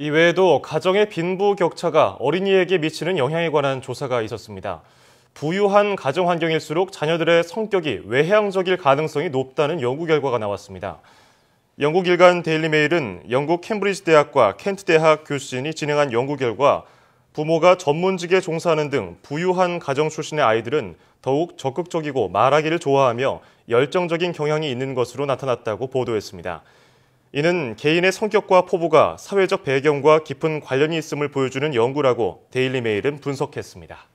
이외에도 가정의 빈부 격차가 어린이에게 미치는 영향에 관한 조사가 있었습니다. 부유한 가정 환경일수록 자녀들의 성격이 외향적일 가능성이 높다는 연구 결과가 나왔습니다. 영국 일간 데일리메일은 영국 캠브리지 대학과 켄트 대학 교수진이 진행한 연구 결과 부모가 전문직에 종사하는 등 부유한 가정 출신의 아이들은 더욱 적극적이고 말하기를 좋아하며 열정적인 경향이 있는 것으로 나타났다고 보도했습니다. 이는 개인의 성격과 포부가 사회적 배경과 깊은 관련이 있음을 보여주는 연구라고 데일리메일은 분석했습니다.